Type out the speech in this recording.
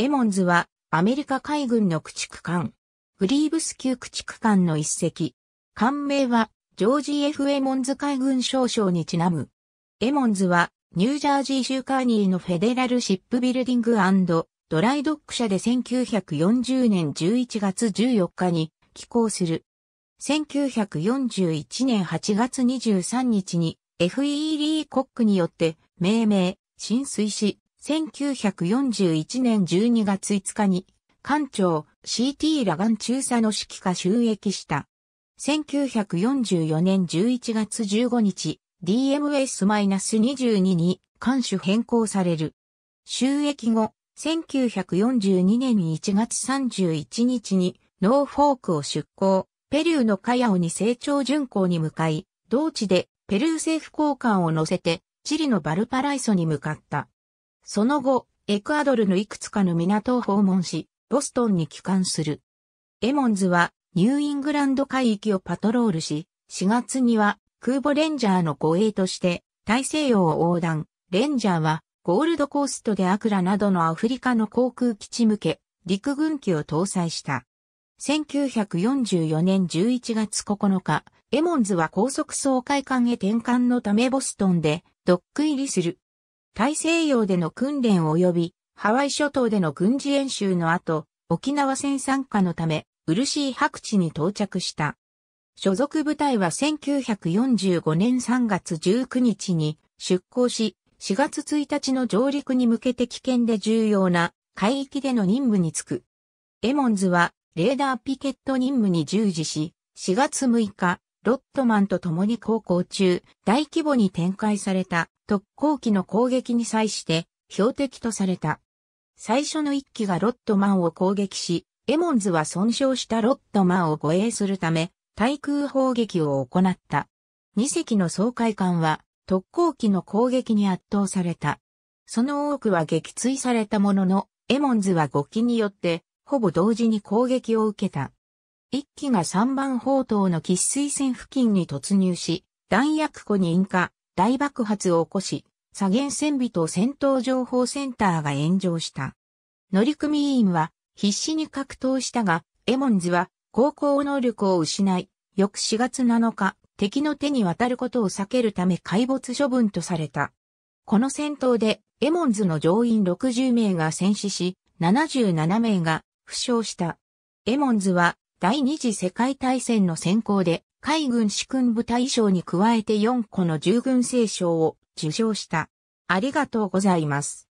エモンズは、アメリカ海軍の駆逐艦、グリーブス級駆逐艦の一隻。艦名は、ジョージ・ F・ エモンズ海軍少将にちなむ。エモンズは、ニュージャージー州カーニーのフェデラルシップビルディングドライドック社で1940年11月14日に寄港する。1941年8月23日に F.E. リー・コックによって命名、浸水し、1941年12月5日に、艦長 CT ラガン中佐の指揮下収益した。1944年11月15日、DMS-22 に艦首変更される。収益後、1942年1月31日にノーフォークを出港、ペルーのカヤオに成長巡航に向かい、同地でペルー政府交換を乗せてチリのバルパライソに向かった。その後、エクアドルのいくつかの港を訪問し、ボストンに帰還する。エモンズはニューイングランド海域をパトロールし、4月には空母レンジャーの護衛として大西洋を横断。レンジャーはゴールドコーストでアクラなどのアフリカの航空基地向け陸軍機を搭載した。1944年11月9日、エモンズは高速総海艦へ転換のためボストンでドック入りする。大西洋での訓練及びハワイ諸島での軍事演習の後、沖縄戦参加のため、い白地に到着した。所属部隊は1945年3月19日に出港し、4月1日の上陸に向けて危険で重要な海域での任務に就く。エモンズはレーダーピケット任務に従事し、4月6日、ロットマンと共に航行中、大規模に展開された特攻機の攻撃に際して標的とされた。最初の1機がロットマンを攻撃し、エモンズは損傷したロットマンを護衛するため、対空砲撃を行った。2隻の総会艦は特攻機の攻撃に圧倒された。その多くは撃墜されたものの、エモンズは5機によって、ほぼ同時に攻撃を受けた。1機が3番砲塔の喫水線付近に突入し、弾薬庫に引火、大爆発を起こし、左舷船尾と戦闘情報センターが炎上した。乗組員は必死に格闘したが、エモンズは航行能力を失い、翌4月7日、敵の手に渡ることを避けるため海没処分とされた。この戦闘でエモンズの乗員60名が戦死し、77名が負傷した。エモンズは第二次世界大戦の先行で海軍士軍部隊賞に加えて4個の従軍聖賞を受賞した。ありがとうございます。